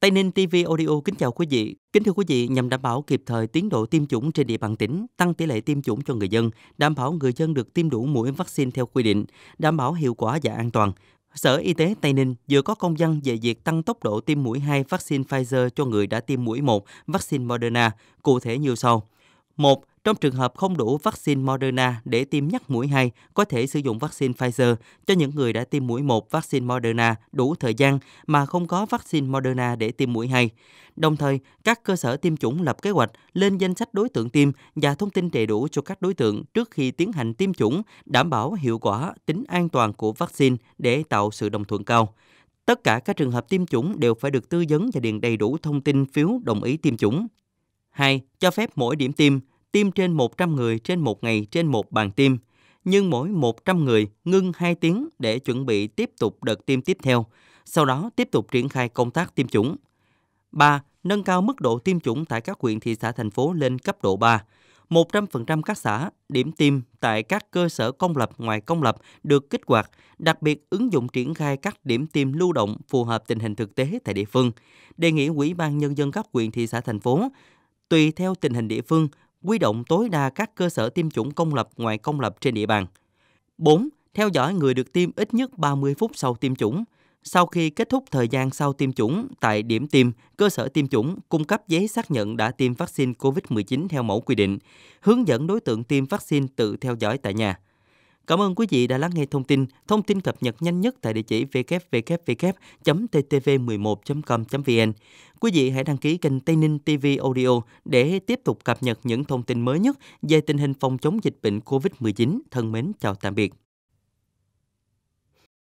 Tây Ninh TV Audio kính chào quý vị. Kính thưa quý vị, nhằm đảm bảo kịp thời tiến độ tiêm chủng trên địa bàn tỉnh, tăng tỷ lệ tiêm chủng cho người dân, đảm bảo người dân được tiêm đủ mũi vaccine theo quy định, đảm bảo hiệu quả và an toàn, Sở Y tế Tây Ninh vừa có công văn về việc tăng tốc độ tiêm mũi 2 vaccine Pfizer cho người đã tiêm mũi 1 vaccine Moderna, cụ thể như sau. 1. Trong trường hợp không đủ vaccine Moderna để tiêm nhắc mũi 2, có thể sử dụng vaccine Pfizer cho những người đã tiêm mũi 1 vaccine Moderna đủ thời gian mà không có vaccine Moderna để tiêm mũi 2. Đồng thời, các cơ sở tiêm chủng lập kế hoạch lên danh sách đối tượng tiêm và thông tin đầy đủ cho các đối tượng trước khi tiến hành tiêm chủng, đảm bảo hiệu quả, tính an toàn của vaccine để tạo sự đồng thuận cao. Tất cả các trường hợp tiêm chủng đều phải được tư vấn và điền đầy đủ thông tin phiếu đồng ý tiêm chủng. 2. Cho phép mỗi điểm tiêm tiêm trên 100 người trên một ngày trên một bàn tiêm, nhưng mỗi 100 người ngưng 2 tiếng để chuẩn bị tiếp tục đợt tiêm tiếp theo, sau đó tiếp tục triển khai công tác tiêm chủng. 3. Nâng cao mức độ tiêm chủng tại các huyện thị xã thành phố lên cấp độ 3. 100% các xã, điểm tiêm tại các cơ sở công lập ngoài công lập được kích hoạt, đặc biệt ứng dụng triển khai các điểm tiêm lưu động phù hợp tình hình thực tế tại địa phương. Đề nghị Ủy ban Nhân dân các huyện thị xã thành phố tùy theo tình hình địa phương quy động tối đa các cơ sở tiêm chủng công lập ngoài công lập trên địa bàn. 4. Theo dõi người được tiêm ít nhất 30 phút sau tiêm chủng. Sau khi kết thúc thời gian sau tiêm chủng, tại điểm tiêm, cơ sở tiêm chủng cung cấp giấy xác nhận đã tiêm vaccine COVID-19 theo mẫu quy định, hướng dẫn đối tượng tiêm vaccine tự theo dõi tại nhà. Cảm ơn quý vị đã lắng nghe thông tin. Thông tin cập nhật nhanh nhất tại địa chỉ www.ttv11.com.vn. Quý vị hãy đăng ký kênh Tây Ninh TV Audio để tiếp tục cập nhật những thông tin mới nhất về tình hình phòng chống dịch bệnh COVID-19. Thân mến chào tạm biệt.